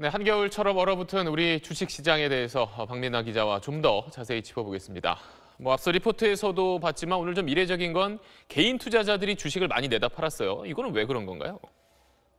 네, 한겨울처럼 얼어붙은 우리 주식시장에 대해서 어, 박민아 기자와 좀 더 자세히 짚어보겠습니다. 뭐 앞서 리포트에서도 봤지만 오늘 좀 이례적인 건 개인 투자자들이 주식을 많이 내다 팔았어요. 이거는 왜 그런 건가요?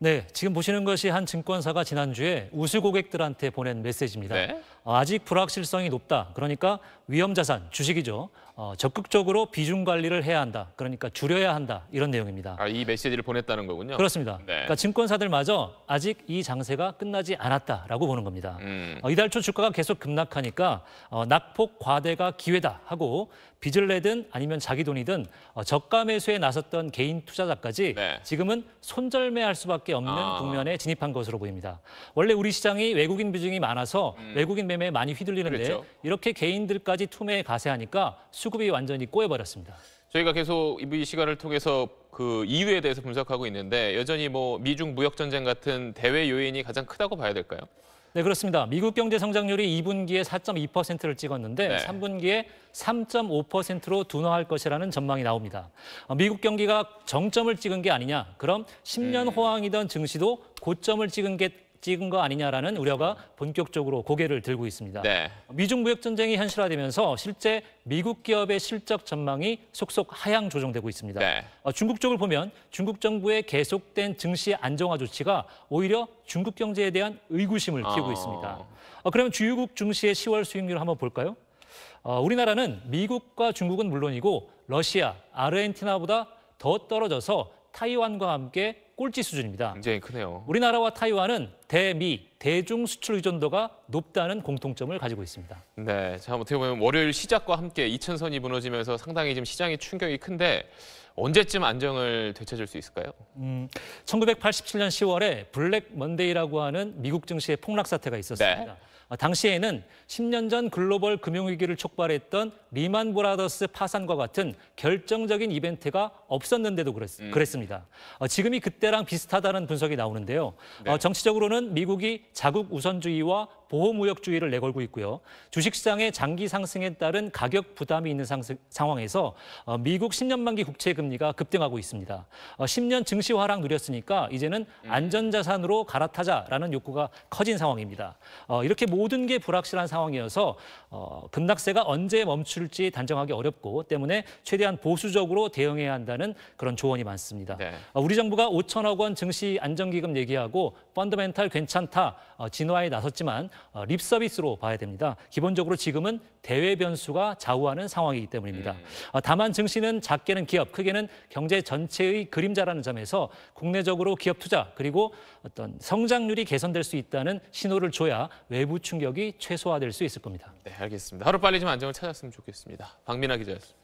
네, 지금 보시는 것이 한 증권사가 지난주에 우수 고객들한테 보낸 메시지입니다. 네? 어, 아직 불확실성이 높다. 그러니까 위험 자산, 주식이죠. 어, 적극적으로 비중 관리를 해야 한다. 그러니까 줄여야 한다. 이런 내용입니다. 아, 이 메시지를 보냈다는 거군요. 그렇습니다. 네. 그러니까 증권사들마저 아직 이 장세가 끝나지 않았다라고 보는 겁니다. 음. 어, 이달 초 주가가 계속 급락하니까 어, 낙폭 과대가 기회다 하고 빚을 내든 아니면 자기 돈이든 어, 저가 매수에 나섰던 개인 투자자까지 네. 지금은 손절매할 수밖에 수밖에 없는 아. 국면에 진입한 것으로 보입니다. 원래 우리 시장이 외국인 비중이 많아서 음. 외국인 매매에 많이 휘둘리는데 그랬죠. 이렇게 개인들까지 투매에 가세하니까 수급이 완전히 꼬여버렸습니다. 저희가 계속 이 시간을 통해서 그 이유에 대해서 분석하고 있는데 여전히 뭐 미중 무역 전쟁 같은 대외 요인이 가장 크다고 봐야 될까요? 네, 그렇습니다. 미국 경제 성장률이 2분기에 4.2%를 찍었는데 네. 3분기에 3.5%로 둔화할 것이라는 전망이 나옵니다. 어, 미국 경기가 정점을 찍은 게 아니냐? 그럼 10년 음. 호황이던 증시도 고점을 찍은 게 찍은 거 아니냐라는 우려가 본격적으로 고개를 들고 있습니다. 네. 미중 무역 전쟁이 현실화되면서 실제 미국 기업의 실적 전망이 속속 하향 조정되고 있습니다. 네. 어, 중국 쪽을 보면 중국 정부의 계속된 증시 안정화 조치가 오히려 중국 경제에 대한 의구심을 키우고 아. 어... 있습니다. 그러면 주요국 증시의 10월 수익률을 한번 볼까요? 어, 우리나라는 미국과 중국은 물론이고 러시아, 아르헨티나보다 더 떨어져서 타이완과 함께 꼴찌 수준입니다. 굉장히 크네요. 우리나라와 타이완은 대미, 대중 수출 의존도가 높다는 공통점을 가지고 있습니다. 네, 자 어떻게 보면 월요일 시작과 함께 2천선이 무너지면서 상당히 지금 시장의 충격이 큰데 언제쯤 안정을 되찾을 수 있을까요? 음, 1987년 10월에 블랙 먼데이라고 하는 미국 증시의 폭락 사태가 있었습니다. 네. 당시에는 10년 전 글로벌 금융위기를 촉발했던 리만 브라더스 파산과 같은 결정적인 이벤트가 없었는데도 그랬, 음. 그랬습니다. 어, 지금이 그때랑 비슷하다는 분석이 나오는데요. 네. 어, 정치적으로는 미국이 자국 우선주의와 보호무역주의를 내걸고 있고요. 주식시장의 장기 상승에 따른 가격 부담이 있는 상승, 상황에서 어, 미국 10년 만기 국채 금리가 급등하고 있습니다. 어, 10년 증시 화랑 누렸으니까 이제는 음. 안전자산으로 갈아타자라는 욕구가 커진 상황입니다. 어, 이렇게 모든 게 불확실한 상황이어서 어, 급락세가 언제 멈출지 단정하기 어렵고 때문에 최대한 보수적으로 대응해야 한다는 해달는 그런 조언이 많습니다. 네. 어, 우리 정부가 5천억 원 증시 안정기금 얘기하고 펀더멘탈 괜찮다 어, 진화에 나섰지만 어, 립서비스로 봐야 됩니다. 기본적으로 지금은 대외 변수가 좌우하는 상황이기 때문입니다. 음. 다만 증시는 작게는 기업, 크게는 경제 전체의 그림자라는 점에서 국내적으로 기업 투자 그리고 어떤 성장률이 개선될 수 있다는 신호를 줘야 외부 충격이 최소화될 수 있을 겁니다. 네, 알겠습니다. 하루빨리 좀 안정을 찾았으면 좋겠습니다. 박민아 기자였습니다.